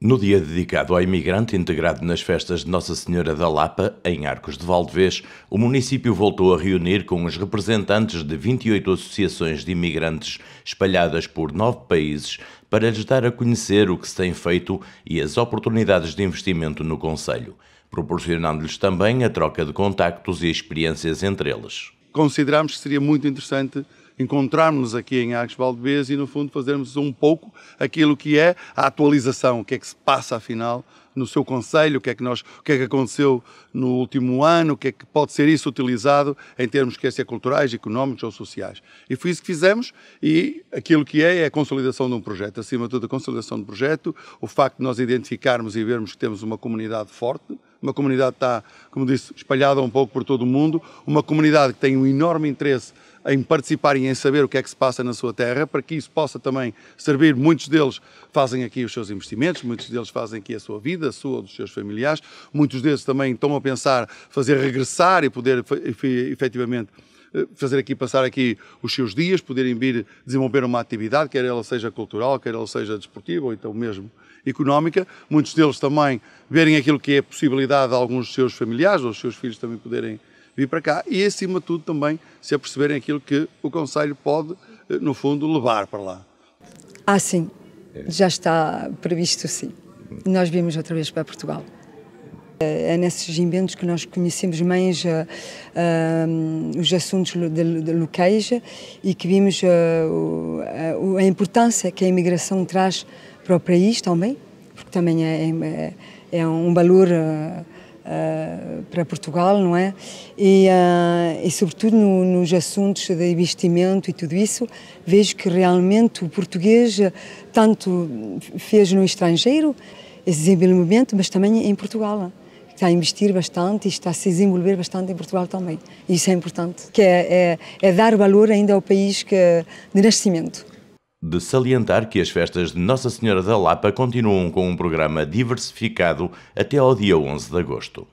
No dia dedicado ao imigrante integrado nas festas de Nossa Senhora da Lapa, em Arcos de Valdevez, o município voltou a reunir com os representantes de 28 associações de imigrantes espalhadas por nove países para lhes dar a conhecer o que se tem feito e as oportunidades de investimento no Conselho, proporcionando-lhes também a troca de contactos e experiências entre eles considerámos que seria muito interessante encontrarmos aqui em Arcos Valdebez e, no fundo, fazermos um pouco aquilo que é a atualização, o que é que se passa, afinal, no seu conselho, o que é que nós, o que é que aconteceu no último ano, o que é que pode ser isso utilizado em termos que ser culturais, económicos ou sociais. E foi isso que fizemos e aquilo que é é a consolidação de um projeto, acima de tudo a consolidação do projeto, o facto de nós identificarmos e vermos que temos uma comunidade forte, uma comunidade que está, como disse, espalhada um pouco por todo o mundo, uma comunidade que tem um enorme interesse em participar e em saber o que é que se passa na sua terra, para que isso possa também servir. Muitos deles fazem aqui os seus investimentos, muitos deles fazem aqui a sua vida, a sua, dos seus familiares, muitos deles também estão a pensar fazer regressar e poder efetivamente eh, fazer aqui, passar aqui os seus dias, poderem vir desenvolver uma atividade, quer ela seja cultural, quer ela seja desportiva ou então mesmo económica. Muitos deles também verem aquilo que é a possibilidade de alguns dos seus familiares ou dos seus filhos também poderem vir para cá e, acima de tudo, também se aperceberem aquilo que o Conselho pode, eh, no fundo, levar para lá. Ah, sim. É. Já está previsto, sim. Nós vimos outra vez para Portugal. É nesses eventos que nós conhecemos mais uh, os assuntos locais e que vimos uh, a importância que a imigração traz para o país também, porque também é, é, é um valor para Portugal, não é? E, e sobretudo no, nos assuntos de investimento e tudo isso, vejo que realmente o português tanto fez no estrangeiro, esse desenvolvimento, mas também em Portugal. É? está a investir bastante e está a se desenvolver bastante em Portugal também. Isso é importante, que é, é, é dar valor ainda ao país que, de nascimento. De salientar que as festas de Nossa Senhora da Lapa continuam com um programa diversificado até ao dia 11 de agosto.